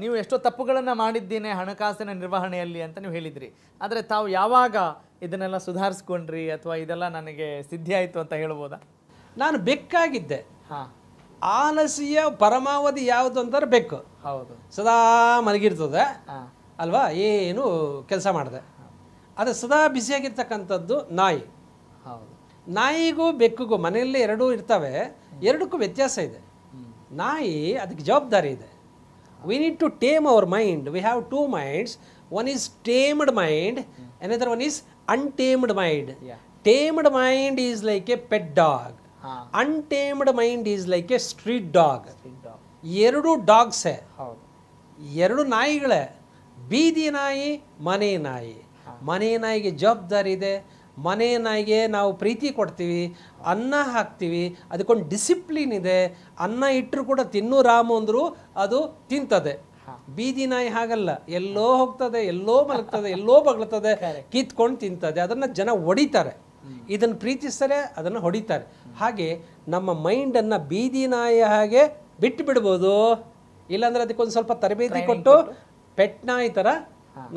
ನೀವು ಎಷ್ಟೋ ತಪ್ಪುಗಳನ್ನು ಮಾಡಿದ್ದೀನಿ ಹಣಕಾಸಿನ ನಿರ್ವಹಣೆಯಲ್ಲಿ ಅಂತ ನೀವು ಹೇಳಿದ್ರಿ ಆದರೆ ತಾವು ಯಾವಾಗ ಇದನ್ನೆಲ್ಲ ಸುಧಾರಿಸ್ಕೊಂಡ್ರಿ ಅಥವಾ ಇದೆಲ್ಲ ನನಗೆ ಆಯಿತು ಅಂತ ಹೇಳ್ಬೋದಾ ನಾನು ಬೆಕ್ಕಾಗಿದ್ದೆ ಹಾಂ ಆಲಸಿಯ ಪರಮಾವಧಿ ಯಾವುದು ಅಂತಾರೆ ಬೆಕ್ಕು ಹೌದು ಸದಾ ಮಲಗಿರ್ತದೆ ಅಲ್ವಾ ಏನು ಕೆಲಸ ಮಾಡಿದೆ ಅದು ಸದಾ ಬಿಸಿಯಾಗಿರ್ತಕ್ಕಂಥದ್ದು ನಾಯಿ ಹೌದು ನಾಯಿಗೂ ಬೆಕ್ಕಿಗೂ ಮನೆಯಲ್ಲೇ ಎರಡೂ ಇರ್ತವೆ ಎರಡಕ್ಕೂ ವ್ಯತ್ಯಾಸ ಇದೆ ನಾಯಿ ಅದಕ್ಕೆ ಜವಾಬ್ದಾರಿ ಇದೆ We need to tame our mind. We have two minds. One is tamed mind, hmm. another one is untamed mind. Yeah. Tamed mind is like a pet dog. Huh. Untamed mind is like a street dog. Street dog. ಎರಡು ಡಾಗ್ಸೆ ಎರಡು ನಾಯಿಗಳೇ ಬೀದಿ ನಾಯಿ ಮನೆ ನಾಯಿ ಮನೆ ನಾಯಿಗೆ ಜವಾಬ್ದಾರಿ ಇದೆ ಮನೆಯನ್ನಾಗೆ ನಾವು ಪ್ರೀತಿ ಕೊಡ್ತೀವಿ ಅನ್ನ ಹಾಕ್ತೀವಿ ಅದಕ್ಕೊಂದು ಡಿಸಿಪ್ಲಿನ್ ಇದೆ ಅನ್ನ ಇಟ್ಟರು ಕೂಡ ತಿನ್ನು ರಾಮು ಅಂದರೂ ಅದು ತಿಂತದೆ ಬೀದಿ ನಾಯಿ ಹಾಗಲ್ಲ ಎಲ್ಲೋ ಹೋಗ್ತದೆ ಎಲ್ಲೋ ಮಲಗ್ತದೆ ಎಲ್ಲೋ ಬಗ್ಲತದೆ ಕಿತ್ಕೊಂಡು ತಿಂತದೆ ಅದನ್ನು ಜನ ಹೊಡಿತಾರೆ ಇದನ್ನು ಪ್ರೀತಿಸ್ತಾರೆ ಅದನ್ನು ಹೊಡಿತಾರೆ ಹಾಗೆ ನಮ್ಮ ಮೈಂಡನ್ನು ಬೀದಿ ನಾಯಿ ಹಾಗೆ ಬಿಟ್ಟು ಬಿಡ್ಬೋದು ಇಲ್ಲಾಂದ್ರೆ ಅದಕ್ಕೊಂದು ಸ್ವಲ್ಪ ತರಬೇತಿ ಕೊಟ್ಟು ಪೆಟ್ನಾಯಿ ಥರ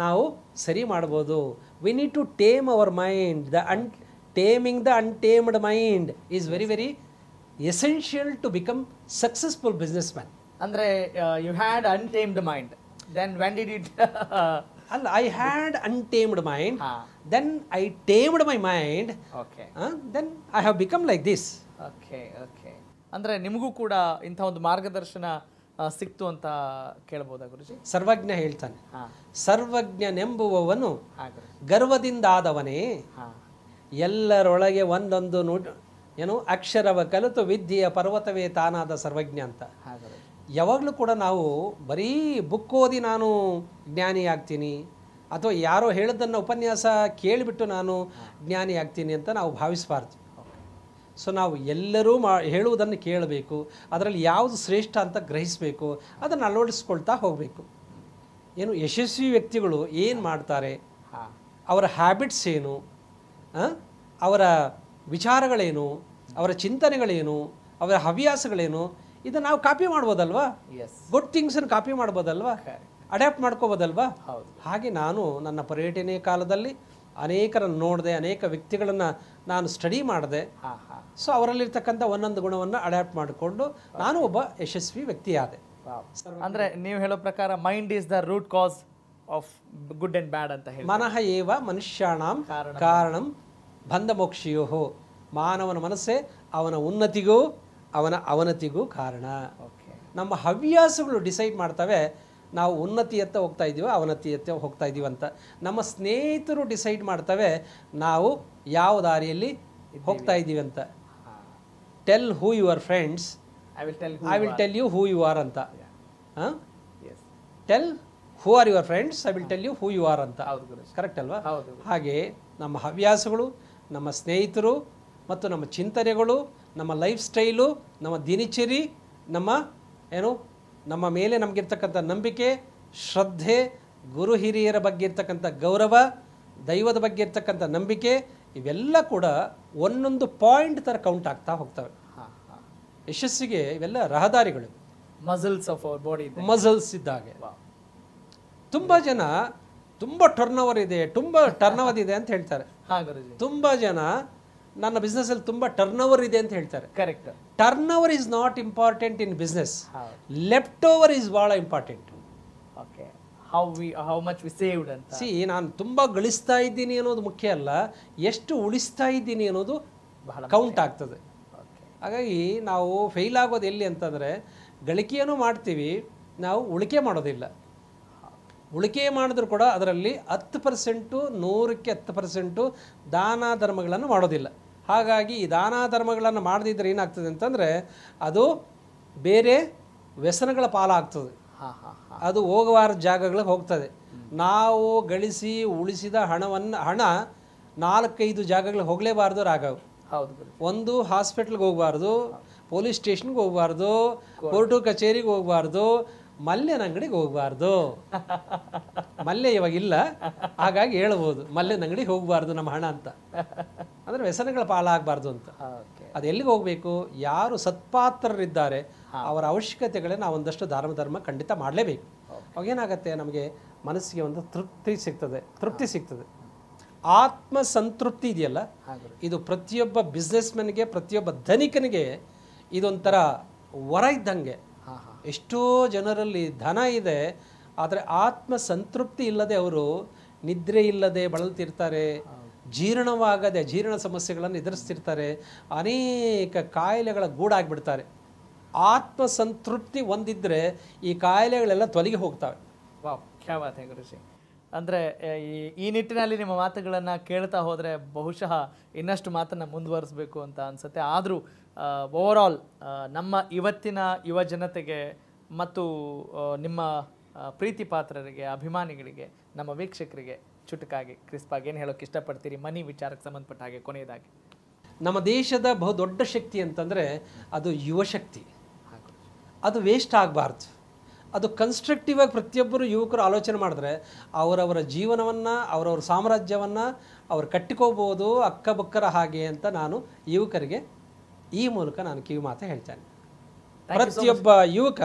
ನಾವು ಸರಿ ಮಾಡ್ಬೋದು we need to tame our mind. The taming the untamed mind is very, very essential to become successful businessman. Andre, you had untamed mind. Then when did it? I had untamed mind. Then I tamed my mind. Okay. then I have become like this. Okay, okay. ಅಂದರೆ ನಿಮಗೂ ಕೂಡ ಇಂಥ ಒಂದು ಮಾರ್ಗದರ್ಶನ ಸಿಕ್ತು ಅಂತ ಕೇಳ್ಬೋದಾ ಗುರುಜಿ ಸರ್ವಜ್ಞ ಹೇಳ್ತಾನೆ ಸರ್ವಜ್ಞನೆಂಬುವವನು ಗರ್ವದಿಂದ ಆದವನೇ ಎಲ್ಲರೊಳಗೆ ಒಂದೊಂದು ನೋಡಿ ಏನು ಅಕ್ಷರವ ಕಲಿತು ವಿದ್ಯೆಯ ಪರ್ವತವೇ ತಾನಾದ ಸರ್ವಜ್ಞ ಅಂತ ಯಾವಾಗಲೂ ಕೂಡ ನಾವು ಬರೀ ಬುಕ್ ಓದಿ ನಾನು ಜ್ಞಾನಿ ಆಗ್ತೀನಿ ಅಥವಾ ಯಾರೋ ಹೇಳಿದ್ದನ್ನು ಉಪನ್ಯಾಸ ಕೇಳಿಬಿಟ್ಟು ನಾನು ಜ್ಞಾನಿ ಆಗ್ತೀನಿ ಅಂತ ನಾವು ಭಾವಿಸಬಾರ್ದು ಸೊ ನಾವು ಎಲ್ಲರೂ ಮಾ ಹೇಳುವುದನ್ನು ಕೇಳಬೇಕು ಅದರಲ್ಲಿ ಯಾವುದು ಶ್ರೇಷ್ಠ ಅಂತ ಗ್ರಹಿಸಬೇಕು ಅದನ್ನು ಅಳವಡಿಸ್ಕೊಳ್ತಾ ಹೋಗಬೇಕು ಏನು ಯಶಸ್ವಿ ವ್ಯಕ್ತಿಗಳು ಏನು ಮಾಡ್ತಾರೆ ಅವರ ಹ್ಯಾಬಿಟ್ಸ್ ಏನು ಅವರ ವಿಚಾರಗಳೇನು ಅವರ ಚಿಂತನೆಗಳೇನು ಅವರ ಹವ್ಯಾಸಗಳೇನು ಇದನ್ನು ನಾವು ಕಾಪಿ ಮಾಡ್ಬೋದಲ್ವಾ ಗುಡ್ ಥಿಂಗ್ಸನ್ನು ಕಾಪಿ ಮಾಡ್ಬೋದಲ್ವಾ ಅಡ್ಯಾಪ್ಟ್ ಮಾಡ್ಕೋಬೋದಲ್ವಾ ಹೌದು ಹಾಗೆ ನಾನು ನನ್ನ ಪರ್ಯಟನೆಯ ಕಾಲದಲ್ಲಿ ಅನೇಕರನ್ನು ನೋಡಿದೆ ಅನೇಕ ವ್ಯಕ್ತಿಗಳನ್ನು ನಾನು ಸ್ಟಡಿ ಮಾಡಿದೆ ಸೊ ಅವರಲ್ಲಿರ್ತಕ್ಕಂಥ ಒಂದೊಂದು ಗುಣವನ್ನು ಅಡಾಪ್ಟ್ ಮಾಡಿಕೊಂಡು ನಾನು ಒಬ್ಬ ಯಶಸ್ವಿ ವ್ಯಕ್ತಿಯಾದೆ ಅಂದರೆ ನೀವು ಹೇಳೋ ಪ್ರಕಾರ mind is the root cause of good and bad ಅಂತ ಹೇಳಿ ಮನಃ ಏವ ಮನುಷ್ಯಾಣಾಂ ಕಾರಣಂ ಬಂಧ ಮಾನವನ ಮನಸ್ಸೇ ಅವನ ಉನ್ನತಿಗೂ ಅವನ ಅವನತಿಗೂ ಕಾರಣ ನಮ್ಮ ಹವ್ಯಾಸಗಳು ಡಿಸೈಡ್ ಮಾಡ್ತವೆ ನಾವು ಉನ್ನತಿಯತ್ತ ಹೋಗ್ತಾ ಇದ್ದೀವ ಅವನತಿಯತ್ತ ಹೋಗ್ತಾ ಅಂತ ನಮ್ಮ ಸ್ನೇಹಿತರು ಡಿಸೈಡ್ ಮಾಡ್ತವೆ ನಾವು ಯಾವ ದಾರಿಯಲ್ಲಿ ಹೋಗ್ತಾ ಇದ್ದೀವಿ ಅಂತ tell who your friends I will tell I will tell you who you are ಅಂತ tell who are your friends I will tell you who you are ಅಂತ ಕರೆಕ್ಟ್ ಅಲ್ವಾ ಹಾಗೆ ನಮ್ಮ ಹವ್ಯಾಸಗಳು ನಮ್ಮ ಸ್ನೇಹಿತರು ಮತ್ತು ನಮ್ಮ ಚಿಂತನೆಗಳು ನಮ್ಮ ಲೈಫ್ ಸ್ಟೈಲು ನಮ್ಮ ದಿನಚರಿ ನಮ್ಮ ಏನು ನಮ್ಮ ಮೇಲೆ ನಮಗಿರ್ತಕ್ಕಂಥ ನಂಬಿಕೆ ಶ್ರದ್ಧೆ ಗುರು ಹಿರಿಯರ ಬಗ್ಗೆ ಇರ್ತಕ್ಕಂಥ ಗೌರವ ದೈವದ ಬಗ್ಗೆ ಇರ್ತಕ್ಕಂಥ ನಂಬಿಕೆ ಇವೆಲ್ಲ ಕೂಡ ಒಂದೊಂದು ಪಾಯಿಂಟ್ ಥರ ಕೌಂಟ್ ಆಗ್ತಾ ಹೋಗ್ತವೆ ಯಶಸ್ಸಿಗೆ ಇವೆಲ್ಲ ರಹದಾರಿಗಳು muscles of our body muscles ಇದ್ದಾಗೆ ತುಂಬ ಜನ ತುಂಬ ಟರ್ನ್ ಓವರ್ ಇದೆ ತುಂಬ ಟರ್ನ್ ಓವರ್ ಇದೆ ಅಂತ ಹೇಳ್ತಾರೆ ತುಂಬ ಜನ ನನ್ನ ಬಿಸ್ನೆಸ್ಸಲ್ಲಿ ತುಂಬ ಟರ್ನ್ ಓವರ್ ಇದೆ ಅಂತ ಹೇಳ್ತಾರೆ correct turn over is not important in business left over is ಭಾಳ important okay how we how much we saved ಅಂತ ಸಿ ನಾನು ತುಂಬ ಗಳಿಸ್ತಾ ಇದ್ದೀನಿ ಅನ್ನೋದು ಮುಖ್ಯ ಅಲ್ಲ ಎಷ್ಟು ಉಳಿಸ್ತಾ ಇದ್ದೀನಿ ಅನ್ನೋದು ಕೌಂಟ್ ಆಗ್ತದೆ ಹಾಗಾಗಿ ನಾವು ಫೇಲ್ ಆಗೋದು ಎಲ್ಲಿ ಅಂತಂದರೆ ಗಳಿಕೆಯನ್ನು ಮಾಡ್ತೀವಿ ನಾವು ಉಳಿಕೆ ಮಾಡೋದಿಲ್ಲ ಉಳಿಕೆ ಮಾಡಿದ್ರು ಕೂಡ ಅದರಲ್ಲಿ ಹತ್ತು ಪರ್ಸೆಂಟು ನೂರಕ್ಕೆ ಹತ್ತು ಪರ್ಸೆಂಟು ದಾನ ಧರ್ಮಗಳನ್ನು ಮಾಡೋದಿಲ್ಲ ಹಾಗಾಗಿ ಈ ದಾನ ಧರ್ಮಗಳನ್ನು ಮಾಡದಿದ್ದರೆ ಏನಾಗ್ತದೆ ಅಂತಂದರೆ ಅದು ಬೇರೆ ವ್ಯಸನಗಳ ಪಾಲಾಗ್ತದೆ ಅದು ಹೋಗುವಾರ ಜಾಗಗಳಿಗೆ ಹೋಗ್ತದೆ ನಾವು ಗಳಿಸಿ ಉಳಿಸಿದ ಹಣವನ್ನು ಹಣ ನಾಲ್ಕೈದು ಜಾಗಗಳಿಗೆ ಹೋಗಲೇಬಾರ್ದು ರಾಘವ್ ಹೌದು ಒಂದು ಹಾಸ್ಪಿಟ್ಲ್ಗೆ ಹೋಗಬಾರ್ದು ಪೊಲೀಸ್ ಸ್ಟೇಷನ್ಗೆ ಹೋಗಬಾರ್ದು ಕೋರ್ಟು ಕಚೇರಿಗೆ ಹೋಗಬಾರ್ದು ಮಲ್ಯನ ಅಂಗಡಿಗೆ ಹೋಗಬಾರ್ದು ಮಲ್ಯ ಇವಾಗ ಇಲ್ಲ ಹಾಗಾಗಿ ಹೇಳ್ಬೋದು ಮಲ್ಯನ ಅಂಗಡಿಗೆ ಹೋಗಬಾರ್ದು ನಮ್ಮ ಹಣ ಅಂತ ಅಂದರೆ ವ್ಯಸನಗಳ ಪಾಲಾಗಬಾರ್ದು ಅಂತ ಅದು ಎಲ್ಲಿಗೆ ಹೋಗಬೇಕು ಯಾರು ಸತ್ಪಾತ್ರರಿದ್ದಾರೆ ಅವರ ಅವಶ್ಯಕತೆಗಳೇ ನಾವು ಒಂದಷ್ಟು ಧರ್ಮ ಧರ್ಮ ಖಂಡಿತ ಮಾಡಲೇಬೇಕು ಏನಾಗುತ್ತೆ ನಮಗೆ ಮನಸ್ಸಿಗೆ ಒಂದು ತೃಪ್ತಿ ಸಿಗ್ತದೆ ತೃಪ್ತಿ ಸಿಗ್ತದೆ ಆತ್ಮ ಸಂತೃಪ್ತಿ ಇದೆಯಲ್ಲ ಇದು ಪ್ರತಿಯೊಬ್ಬ ಬಿಸ್ನೆಸ್ಮನ್ಗೆ ಪ್ರತಿಯೊಬ್ಬ ಧನಿಕನಿಗೆ ಇದೊಂಥರ ವರ ಇದ್ದಂಗೆ ಎಷ್ಟೋ ಜನರಲ್ಲಿ ಧನ ಇದೆ ಆದರೆ ಆತ್ಮ ಸಂತೃಪ್ತಿ ಇಲ್ಲದೆ ಅವರು ನಿದ್ರೆ ಇಲ್ಲದೆ ಬಳಲ್ತಿರ್ತಾರೆ ಜೀರ್ಣವಾಗದೆ ಜೀರ್ಣ ಸಮಸ್ಯೆಗಳನ್ನು ಎದುರಿಸ್ತಿರ್ತಾರೆ ಅನೇಕ ಕಾಯಿಲೆಗಳ ಗೂಡಾಗ್ಬಿಡ್ತಾರೆ ಆತ್ಮ ಸಂತೃಪ್ತಿ ಹೊಂದಿದ್ರೆ ಈ ಕಾಯಿಲೆಗಳೆಲ್ಲ ತೊಲಗಿ ಹೋಗ್ತವೆ ವಾವ್ ಖ್ಯಾತೆ ಗುರುಜಿ ಅಂದರೆ ಈ ಈ ನಿಟ್ಟಿನಲ್ಲಿ ನಿಮ್ಮ ಮಾತುಗಳನ್ನು ಕೇಳ್ತಾ ಹೋದರೆ ಬಹುಶಃ ಇನ್ನಷ್ಟು ಮಾತನ್ನು ಮುಂದುವರಿಸಬೇಕು ಅಂತ ಅನಿಸುತ್ತೆ ಆದರೂ ಆಲ್ ನಮ್ಮ ಇವತ್ತಿನ ಯುವ ಜನತೆಗೆ ಮತ್ತು ನಿಮ್ಮ ಪ್ರೀತಿ ಪಾತ್ರರಿಗೆ ಅಭಿಮಾನಿಗಳಿಗೆ ನಮ್ಮ ವೀಕ್ಷಕರಿಗೆ ಚುಟುಕಾಗಿ ಕ್ರಿಸ್ಪಾಗಿ ಏನು ಹೇಳೋಕೆ ಇಷ್ಟಪಡ್ತೀರಿ ಮನಿ ವಿಚಾರಕ್ಕೆ ಸಂಬಂಧಪಟ್ಟ ಹಾಗೆ ಕೊನೆಯದಾಗಿ ನಮ್ಮ ದೇಶದ ಬಹುದೊಡ್ಡ ಶಕ್ತಿ ಅಂತಂದರೆ ಅದು ಯುವಶಕ್ತಿ ಅದು ವೇಸ್ಟ್ ಆಗಬಾರ್ದು ಅದು ಕನ್ಸ್ಟ್ರಕ್ಟಿವ್ ಆಗಿ ಪ್ರತಿಯೊಬ್ಬರು ಯುವಕರು ಆಲೋಚನೆ ಮಾಡಿದ್ರೆ ಅವರವರ ಜೀವನವನ್ನು ಅವರವ್ರ ಸಾಮ್ರಾಜ್ಯವನ್ನು ಅವರು ಕಟ್ಟಿಕೋಬೋದು ಅಕ್ಕಬಕ್ಕರ ಹಾಗೆ ಅಂತ ನಾನು ಯುವಕರಿಗೆ ಈ ಮೂಲಕ ನಾನು ಕಿವಿ ಮಾತು ಹೇಳ್ತೇನೆ ಪ್ರತಿಯೊಬ್ಬ ಯುವಕ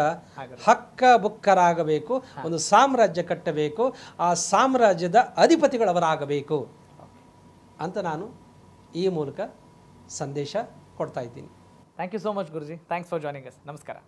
ಹಕ್ಕ ಬುಕ್ಕರಾಗಬೇಕು ಒಂದು ಸಾಮ್ರಾಜ್ಯ ಕಟ್ಟಬೇಕು ಆ ಸಾಮ್ರಾಜ್ಯದ ಅಧಿಪತಿಗಳವರಾಗಬೇಕು ಅಂತ ನಾನು ಈ ಮೂಲಕ ಸಂದೇಶ ಕೊಡ್ತಾ ಇದ್ದೀನಿ thank you so much Guruji thanks for joining us ನಮಸ್ಕಾರ